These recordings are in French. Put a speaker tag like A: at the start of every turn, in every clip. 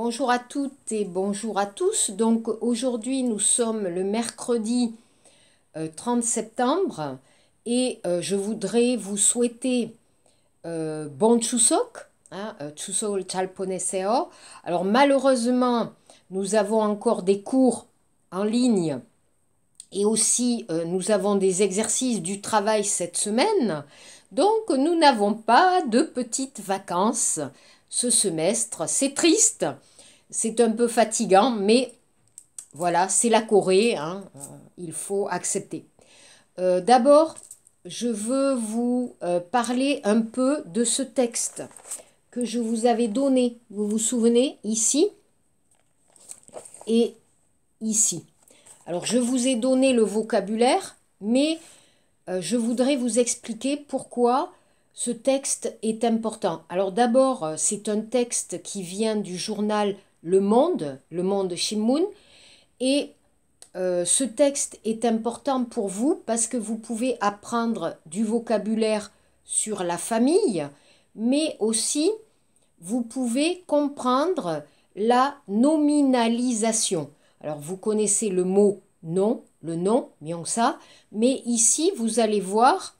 A: Bonjour à toutes et bonjour à tous. Donc aujourd'hui nous sommes le mercredi 30 euh, septembre et euh, je voudrais vous souhaiter euh, bon Chusok, hein, Chalponeseo. Alors malheureusement nous avons encore des cours en ligne et aussi nous avons des exercices du travail cette semaine. Donc nous n'avons pas de petites vacances ce semestre. C'est triste c'est un peu fatigant, mais voilà, c'est la Corée, hein, euh, il faut accepter. Euh, d'abord, je veux vous euh, parler un peu de ce texte que je vous avais donné, vous vous souvenez, ici et ici. Alors, je vous ai donné le vocabulaire, mais je voudrais vous expliquer pourquoi ce texte est important. Alors d'abord, c'est un texte qui vient du journal le monde, le monde Shimun. Et euh, ce texte est important pour vous parce que vous pouvez apprendre du vocabulaire sur la famille, mais aussi vous pouvez comprendre la nominalisation. Alors vous connaissez le mot nom, le nom, myongsa, mais ici vous allez voir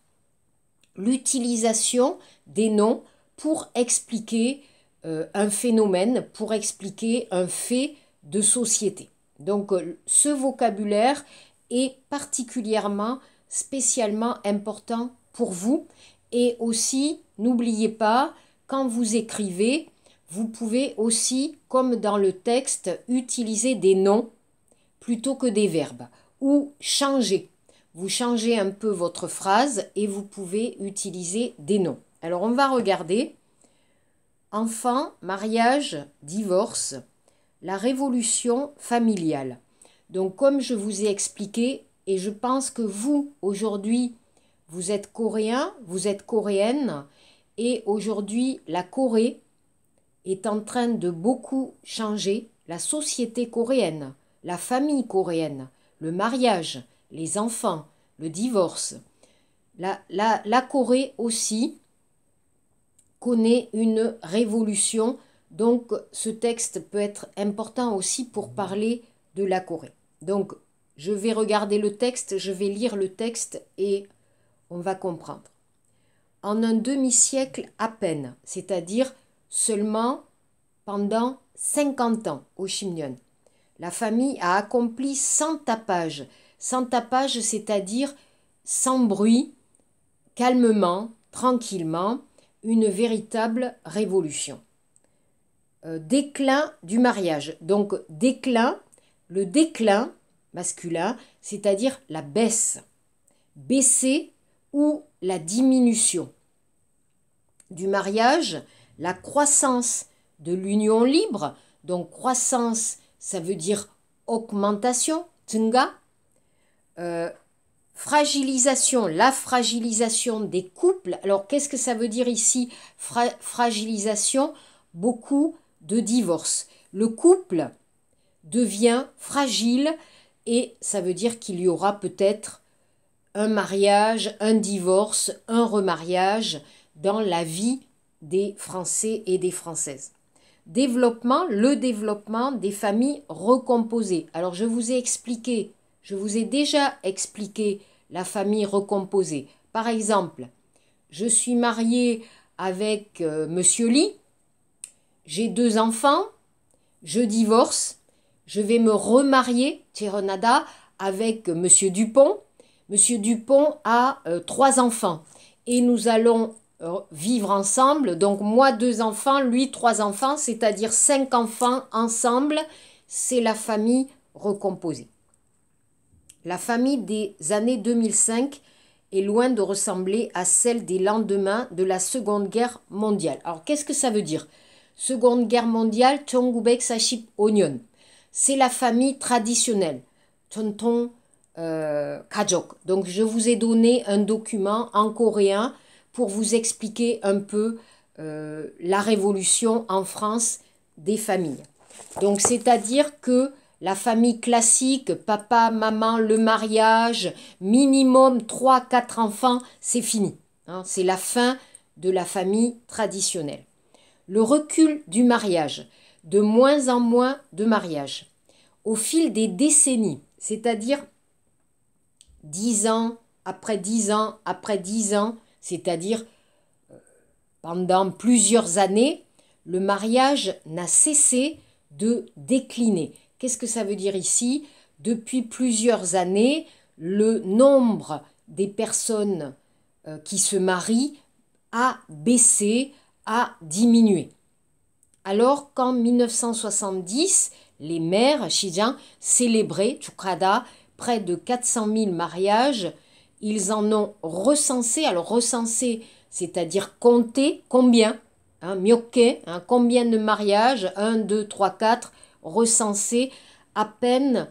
A: l'utilisation des noms pour expliquer euh, un phénomène pour expliquer un fait de société. Donc euh, ce vocabulaire est particulièrement, spécialement important pour vous. Et aussi, n'oubliez pas, quand vous écrivez, vous pouvez aussi, comme dans le texte, utiliser des noms plutôt que des verbes ou changer. Vous changez un peu votre phrase et vous pouvez utiliser des noms. Alors on va regarder. Enfants, mariage, divorce, la révolution familiale. Donc comme je vous ai expliqué, et je pense que vous, aujourd'hui, vous êtes coréen, vous êtes coréenne, et aujourd'hui, la Corée est en train de beaucoup changer, la société coréenne, la famille coréenne, le mariage, les enfants, le divorce. La, la Corée aussi connaît une révolution. Donc ce texte peut être important aussi pour parler de la Corée. Donc je vais regarder le texte, je vais lire le texte et on va comprendre. En un demi-siècle à peine, c'est-à-dire seulement pendant 50 ans au Chimnion, la famille a accompli 100 tapages. 100 tapages, c'est-à-dire sans bruit, calmement, tranquillement, une véritable révolution. Euh, déclin du mariage. Donc déclin, le déclin masculin, c'est-à-dire la baisse, baisser ou la diminution. Du mariage, la croissance de l'union libre. Donc croissance, ça veut dire augmentation, Fragilisation, la fragilisation des couples. Alors qu'est-ce que ça veut dire ici Fragilisation, beaucoup de divorces. Le couple devient fragile et ça veut dire qu'il y aura peut-être un mariage, un divorce, un remariage dans la vie des Français et des Françaises. Développement, le développement des familles recomposées. Alors je vous ai expliqué je vous ai déjà expliqué la famille recomposée. Par exemple, je suis mariée avec euh, Monsieur Lee, j'ai deux enfants, je divorce, je vais me remarier, Tironada, avec euh, Monsieur Dupont. Monsieur Dupont a euh, trois enfants et nous allons vivre ensemble. Donc moi deux enfants, lui trois enfants, c'est-à-dire cinq enfants ensemble. C'est la famille recomposée. La famille des années 2005 est loin de ressembler à celle des lendemains de la Seconde Guerre mondiale. Alors qu'est-ce que ça veut dire Seconde Guerre mondiale, Chongubek Onion. C'est la famille traditionnelle. Tonton euh, Kajok. Donc je vous ai donné un document en coréen pour vous expliquer un peu euh, la révolution en France des familles. Donc c'est-à-dire que la famille classique, papa, maman, le mariage, minimum 3-4 enfants, c'est fini. Hein. c'est la fin de la famille traditionnelle. Le recul du mariage, de moins en moins de mariages. Au fil des décennies, c'est-à-dire 10 ans, après 10 ans, après 10 ans, c'est-à-dire euh, pendant plusieurs années, le mariage n'a cessé de décliner. Qu'est-ce que ça veut dire ici Depuis plusieurs années, le nombre des personnes euh, qui se marient a baissé, a diminué. Alors qu'en 1970, les maires à célébraient Chukrada près de 400 000 mariages. Ils en ont recensé, alors recensé, c'est-à-dire compter combien, hein, hein, combien de mariages, 1, 2, 3, 4, recensés à peine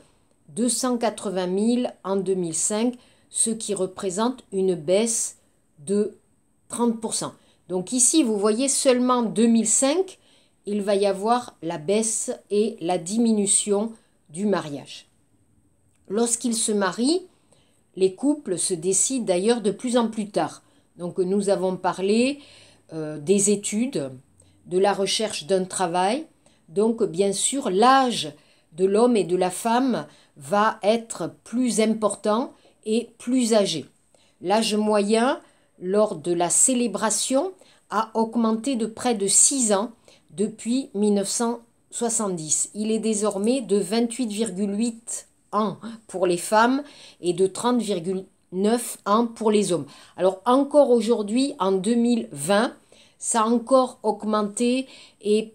A: 280 000 en 2005, ce qui représente une baisse de 30%. Donc ici, vous voyez seulement 2005, il va y avoir la baisse et la diminution du mariage. Lorsqu'ils se marient, les couples se décident d'ailleurs de plus en plus tard. Donc nous avons parlé euh, des études, de la recherche d'un travail, donc bien sûr, l'âge de l'homme et de la femme va être plus important et plus âgé. L'âge moyen lors de la célébration a augmenté de près de 6 ans depuis 1970. Il est désormais de 28,8 ans pour les femmes et de 30,9 ans pour les hommes. Alors encore aujourd'hui, en 2020, ça a encore augmenté et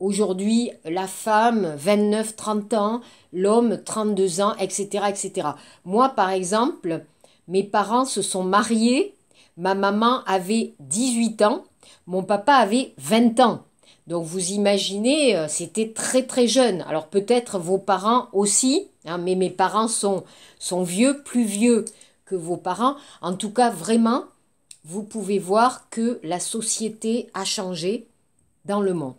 A: Aujourd'hui, la femme, 29, 30 ans, l'homme, 32 ans, etc., etc. Moi, par exemple, mes parents se sont mariés. Ma maman avait 18 ans. Mon papa avait 20 ans. Donc vous imaginez, euh, c'était très très jeune. Alors peut-être vos parents aussi, hein, mais mes parents sont, sont vieux, plus vieux que vos parents. En tout cas, vraiment, vous pouvez voir que la société a changé dans le monde.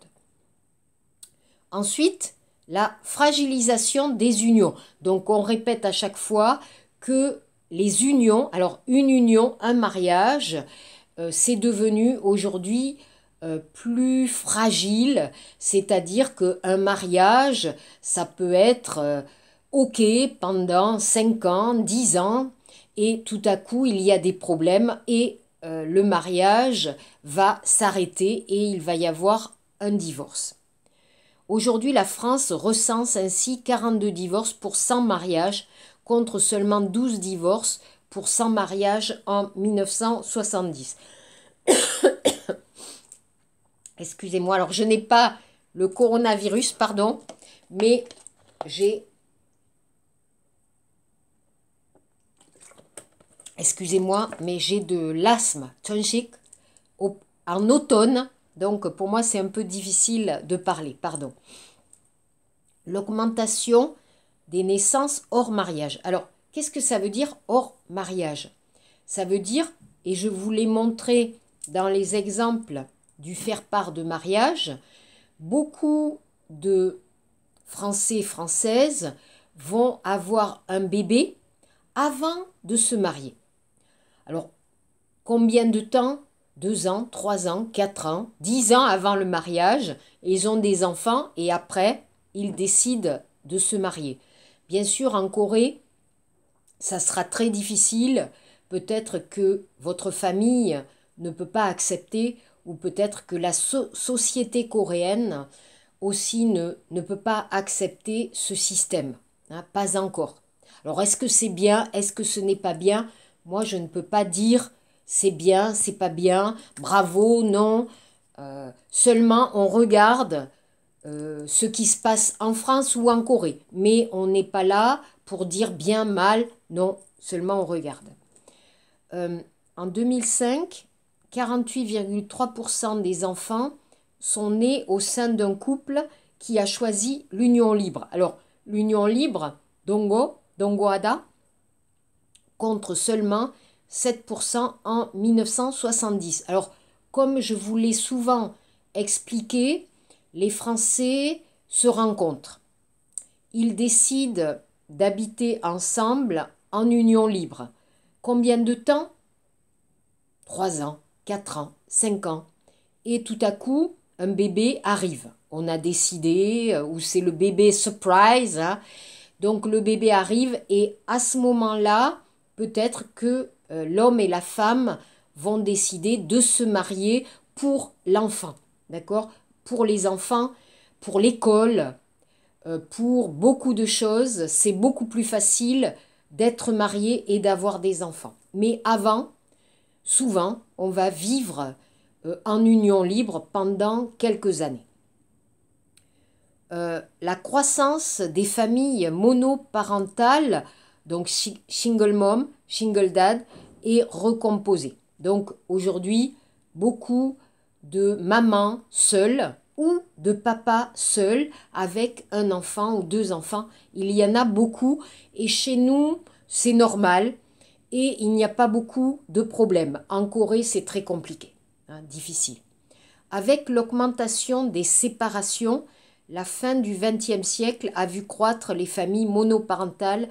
A: Ensuite, la fragilisation des unions. Donc on répète à chaque fois que les unions, alors une union, un mariage, euh, c'est devenu aujourd'hui euh, plus fragile, c'est-à-dire qu'un mariage, ça peut être euh, OK pendant 5 ans, 10 ans, et tout à coup il y a des problèmes et le mariage va s'arrêter et il va y avoir un divorce. Aujourd'hui, la France recense ainsi 42 divorces pour 100 mariages, contre seulement 12 divorces pour 100 mariages en 1970. Excusez-moi, alors je n'ai pas le coronavirus, pardon, mais j'ai... Excusez-moi, mais j'ai de l'asthme en automne donc pour moi, c'est un peu difficile de parler, pardon. L'augmentation des naissances hors mariage. Alors, qu'est-ce que ça veut dire hors mariage Ça veut dire, et je vous l'ai montré dans les exemples du faire-part de mariage, beaucoup de Français, Françaises vont avoir un bébé avant de se marier. Alors, combien de temps deux ans, trois ans, quatre ans, dix ans avant le mariage, ils ont des enfants et après, ils décident de se marier. Bien sûr, en Corée, ça sera très difficile. Peut-être que votre famille ne peut pas accepter ou peut-être que la société coréenne aussi ne, ne peut pas accepter ce système. Hein, pas encore. Alors est-ce que c'est bien Est-ce que ce n'est pas bien Moi, je ne peux pas dire c'est bien, c'est pas bien, bravo, non. Euh, seulement, on regarde euh, ce qui se passe en France ou en Corée. Mais on n'est pas là pour dire bien, mal, non, seulement on regarde. Euh, en 2005, 48,3% des enfants sont nés au sein d'un couple qui a choisi l'union libre. Alors, l'union libre, Dongo, Dongoada, contre seulement 7% en 1970. Alors, comme je vous l'ai souvent expliqué, les Français se rencontrent. Ils décident d'habiter ensemble en union libre. Combien de temps 3 ans, 4 ans, 5 ans. Et tout à coup, un bébé arrive. On a décidé, euh, ou c'est le bébé surprise. Hein. Donc le bébé arrive et à ce moment-là, peut-être que euh, l'homme et la femme vont décider de se marier pour l'enfant, d'accord Pour les enfants, pour l'école, euh, pour beaucoup de choses, c'est beaucoup plus facile d'être marié et d'avoir des enfants. Mais avant, souvent, on va vivre euh, en union libre pendant quelques années. la croissance des familles monoparentales donc single mom, single dad, et recomposé. Donc aujourd'hui, beaucoup de mamans seules ou de papas seuls avec un enfant ou deux enfants. Il y en a beaucoup et chez nous, c'est normal et il n'y a pas beaucoup de problèmes. En Corée, c'est très compliqué, hein, difficile. Avec l'augmentation des séparations, la fin du XXe siècle a vu croître les familles monoparentales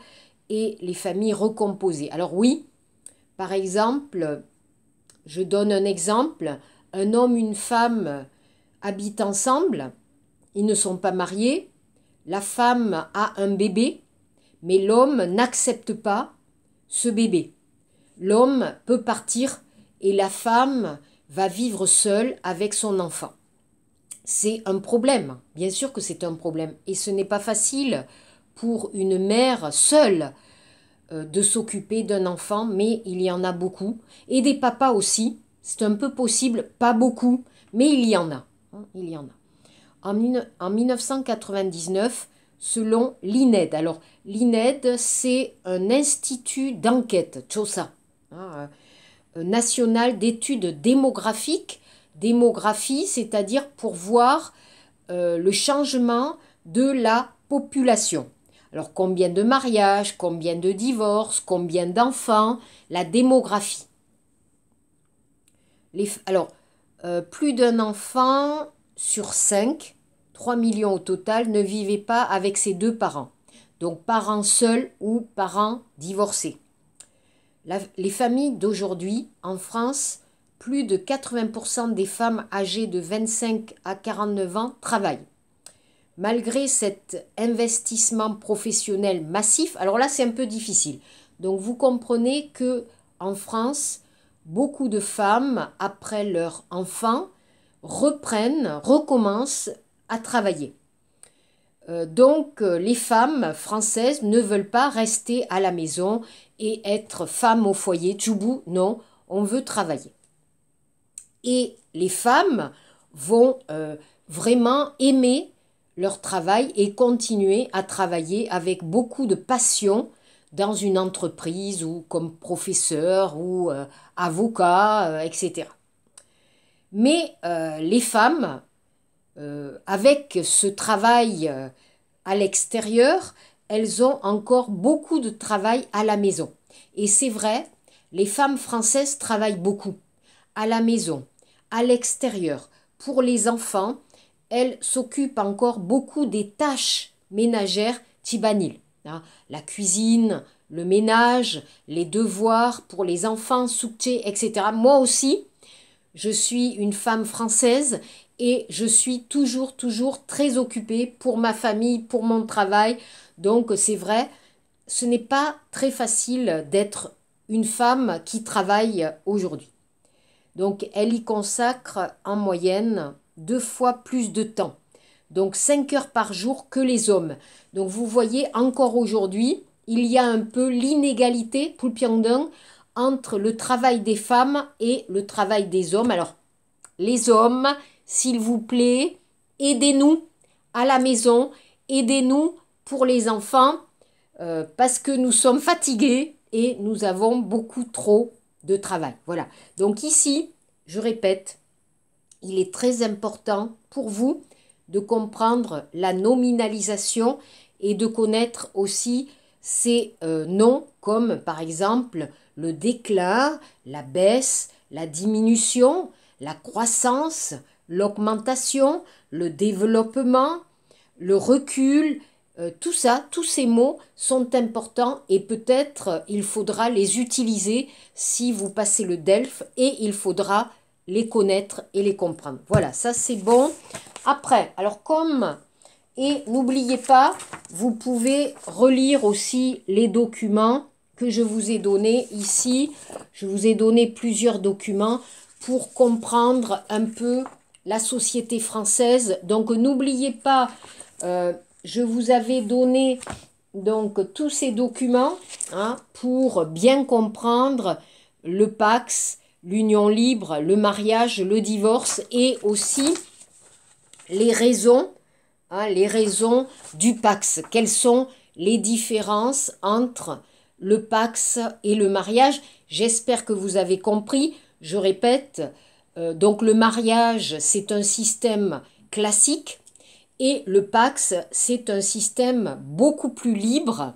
A: et les familles recomposées. Alors oui, par exemple, je donne un exemple, un homme, une femme habitent ensemble, ils ne sont pas mariés, la femme a un bébé, mais l'homme n'accepte pas ce bébé. L'homme peut partir et la femme va vivre seule avec son enfant. C'est un problème, bien sûr que c'est un problème, et ce n'est pas facile pour une mère seule euh, de s'occuper d'un enfant, mais il y en a beaucoup. Et des papas aussi, c'est un peu possible, pas beaucoup, mais il y en a. Hein, il y en a. En, 1999, selon l'INED. Alors, l'INED, c'est un institut d'enquête, CHOSA, hein, euh, national d'études démographiques. Démographie, c'est-à-dire pour voir euh, le changement de la population. Alors combien de mariages, combien de divorces, combien d'enfants, la démographie. Les, alors, euh, plus d'un enfant sur cinq, 3 millions au total, ne vivait pas avec ses deux parents. Donc parents seuls ou parents divorcés. les familles d'aujourd'hui en France, plus de 80% des femmes âgées de 25 à 49 ans travaillent malgré cet investissement professionnel massif, alors là c'est un peu difficile. Donc vous comprenez que en France, beaucoup de femmes après leur enfant reprennent, recommencent à travailler. Euh, donc euh, les femmes françaises ne veulent pas rester à la maison et être femme au foyer, tchoubou, non, on veut travailler. Et les femmes vont euh, vraiment aimer leur travail et continuer à travailler avec beaucoup de passion dans une entreprise ou comme professeur ou euh, avocat, euh, etc. Mais euh, les femmes, avec ce travail à l'extérieur, elles ont encore beaucoup de travail à la maison. Et c'est vrai, les femmes françaises travaillent beaucoup, à la maison, à l'extérieur, pour les enfants, elle s'occupe encore beaucoup des tâches ménagères tibaniles, hein. la cuisine, le ménage, les devoirs pour les enfants, souper, etc. Moi aussi, je suis une femme française et je suis toujours, toujours très occupée pour ma famille, pour mon travail. Donc c'est vrai, ce n'est pas très facile d'être une femme qui travaille aujourd'hui. Donc elle y consacre en moyenne deux fois plus de temps. Donc 5 heures par jour que les hommes. Donc vous voyez encore aujourd'hui, il y a un peu l'inégalité, Poulpiandin, entre le travail des femmes et le travail des hommes. Alors, les hommes, s'il vous plaît, aidez-nous à la maison, aidez-nous pour les enfants, euh, parce que nous sommes fatigués et nous avons beaucoup trop de travail. Voilà. Donc ici, je répète, il est très important pour vous de comprendre la nominalisation et de connaître aussi ces euh, noms comme par exemple le déclin, la baisse, la diminution, la croissance, l'augmentation, le développement, le recul, euh, tout ça, tous ces mots sont importants et peut-être euh, il faudra les utiliser si vous passez le DELF et il faudra les connaître et les comprendre. Voilà, ça c'est bon. Après, alors comme, et n'oubliez pas, vous pouvez relire aussi les documents que je vous ai donnés ici. Je vous ai donné plusieurs documents pour comprendre un peu la société française. Donc n'oubliez pas, euh, je vous avais donné donc tous ces documents hein, pour bien comprendre le Pax, l'union libre, le mariage, le divorce et aussi les raisons, hein, les raisons du Pax. Quelles sont les différences entre le Pax et le mariage J'espère que vous avez compris. Je répète, euh, donc le mariage, c'est un système classique et le Pax, c'est un système beaucoup plus libre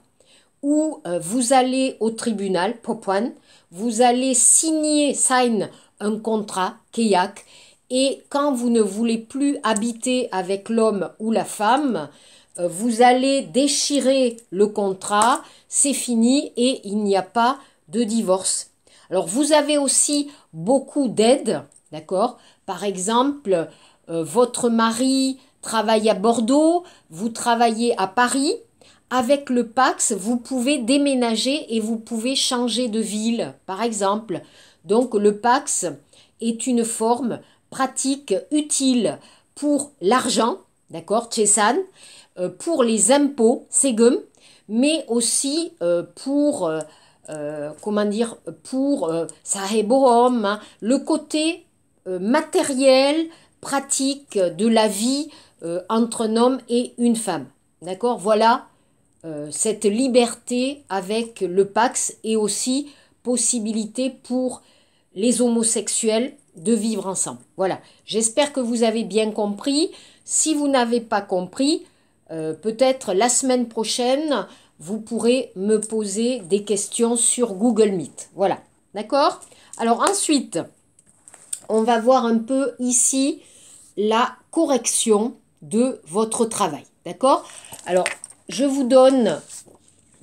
A: où euh, vous allez au tribunal, Popoan, vous allez signer, sign un contrat, kayak, et quand vous ne voulez plus habiter avec l'homme ou la femme, euh, vous allez déchirer le contrat, c'est fini et il n'y a pas de divorce. Alors vous avez aussi beaucoup d'aides, d'accord Par exemple, euh, votre mari travaille à Bordeaux, vous travaillez à Paris, avec le Pax, vous pouvez déménager et vous pouvez changer de ville, par exemple. Donc le Pax est une forme pratique utile pour l'argent, d'accord, Chesan, euh, pour les impôts, Segum, mais aussi euh, pour, euh, comment dire, pour hein, le côté matériel, pratique de la vie entre un homme et une femme. D'accord Voilà euh, cette liberté avec le Pax et aussi possibilité pour les homosexuels de vivre ensemble. Voilà, j'espère que vous avez bien compris. Si vous n'avez pas compris, euh, peut-être la semaine prochaine, vous pourrez me poser des questions sur Google Meet. Voilà, d'accord Alors ensuite, on va voir un peu ici la correction de votre travail, d'accord Alors, je vous donne,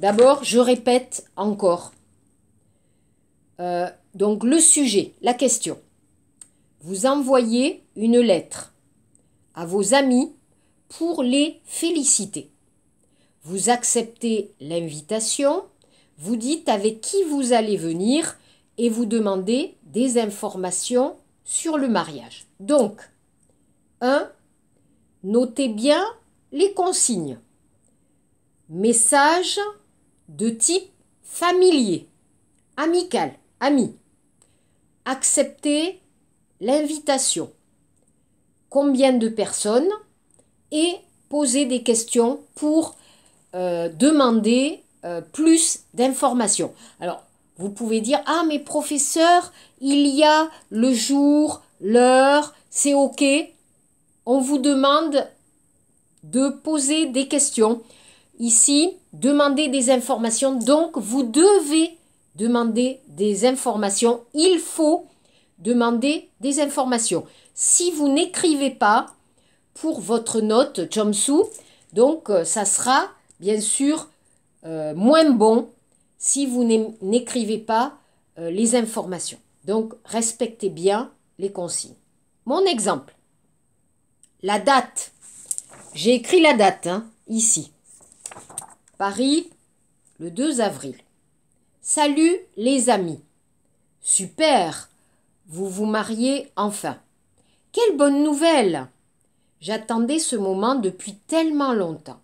A: d'abord, je répète encore. Euh, donc le sujet, la question. Vous envoyez une lettre à vos amis pour les féliciter. Vous acceptez l'invitation, vous dites avec qui vous allez venir et vous demandez des informations sur le mariage. Donc, 1. Notez bien les consignes. Message de type familier, amical, ami. Accepter l'invitation. Combien de personnes et poser des questions pour euh, demander euh, plus d'informations. Alors, vous pouvez dire, ah mais professeur, il y a le jour, l'heure, c'est OK. On vous demande de poser des questions Ici, demander des informations. Donc, vous devez demander des informations. Il faut demander des informations. Si vous n'écrivez pas pour votre note Chomsu, donc euh, ça sera bien sûr euh, moins bon si vous n'écrivez pas euh, les informations. Donc respectez bien les consignes. Mon exemple, la date. J'ai écrit la date hein, ici. Paris, le 2 avril. Salut les amis. Super. Vous vous mariez enfin. Quelle bonne nouvelle. J'attendais ce moment depuis tellement longtemps.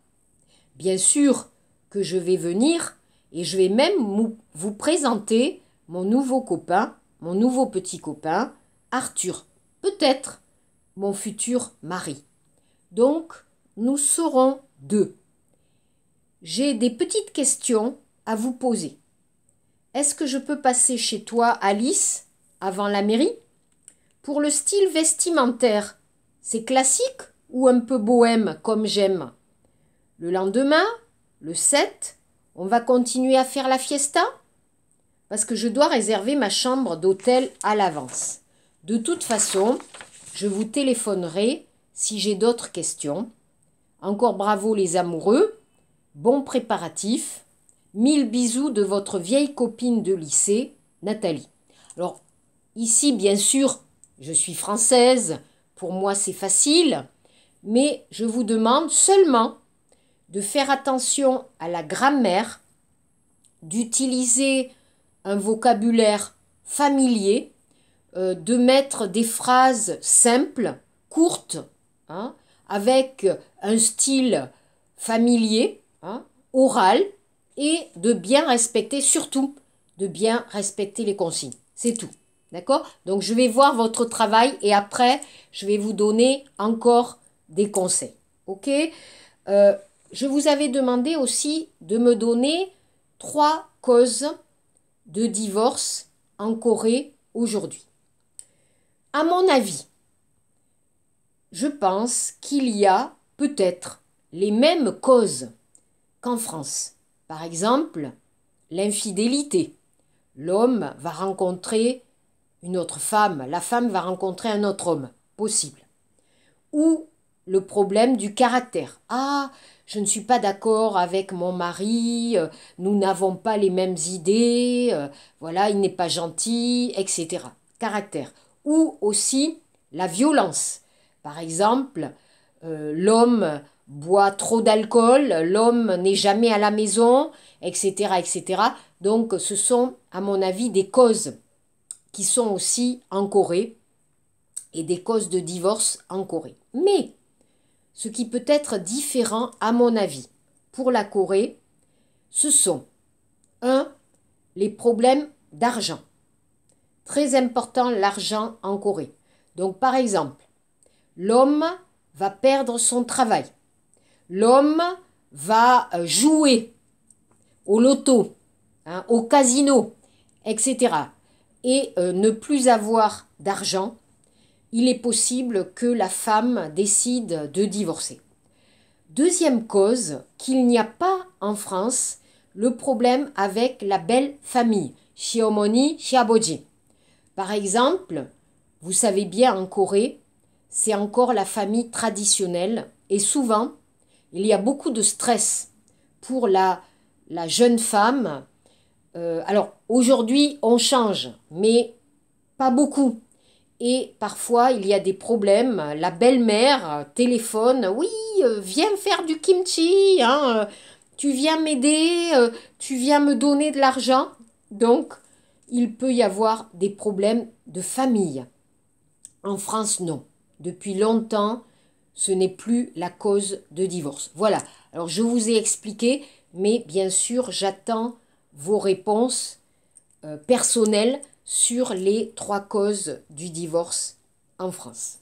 A: Bien sûr que je vais venir et je vais même vous présenter mon nouveau copain, mon nouveau petit copain, Arthur, peut-être mon futur mari. Donc, nous serons deux. J'ai des petites questions à vous poser. Est-ce que je peux passer chez toi, Alice, avant la mairie Pour le style vestimentaire, c'est classique ou un peu bohème comme j'aime Le lendemain, le 7, on va continuer à faire la fiesta Parce que je dois réserver ma chambre d'hôtel à l'avance. De toute façon, je vous téléphonerai si j'ai d'autres questions. Encore bravo les amoureux Bon préparatif. Mille bisous de votre vieille copine de lycée, Nathalie. Alors, ici, bien sûr, je suis française, pour moi c'est facile, mais je vous demande seulement de faire attention à la grammaire, d'utiliser un vocabulaire familier, euh, de mettre des phrases simples, courtes, hein, avec un style familier, Hein, oral et de bien respecter, surtout, de bien respecter les consignes. C'est tout. D'accord Donc, je vais voir votre travail et après, je vais vous donner encore des conseils. OK euh, Je vous avais demandé aussi de me donner trois causes de divorce en Corée aujourd'hui. À mon avis, je pense qu'il y a peut-être les mêmes causes qu'en France. Par exemple, l'infidélité. L'homme va rencontrer une autre femme, la femme va rencontrer un autre homme, possible. Ou le problème du caractère. Ah, je ne suis pas d'accord avec mon mari, euh, nous n'avons pas les mêmes idées, euh, voilà, il n'est pas gentil, etc. Caractère. Ou aussi la violence. Par exemple, euh, l'homme boit trop d'alcool, l'homme n'est jamais à la maison, etc., etc. Donc ce sont, à mon avis, des causes qui sont aussi en Corée et des causes de divorce en Corée. Mais ce qui peut être différent, à mon avis, pour la Corée, ce sont 1. Les problèmes d'argent. Très important l'argent en Corée. Donc par exemple, l'homme va perdre son travail l'homme va euh, jouer au loto, hein, au casino, etc. Et euh, ne plus avoir d'argent, il est possible que la femme décide de divorcer. Deuxième cause, qu'il n'y a pas en France le problème avec la belle famille, Shiomoni Shiaboji. Par exemple, vous savez bien en Corée, c'est encore la famille traditionnelle et souvent il y a beaucoup de stress pour la, jeune femme. Euh, alors aujourd'hui, on change, mais pas beaucoup. Et parfois, il y a des problèmes. La belle-mère euh, téléphone, oui, euh, viens faire du kimchi, hein, tu viens m'aider, tu viens me donner de l'argent. Donc, il peut y avoir des problèmes de famille. En France, non. Depuis longtemps, ce n'est plus la cause de divorce. Voilà, alors je vous ai expliqué, mais bien sûr j'attends vos réponses euh, personnelles sur les trois causes du divorce en France.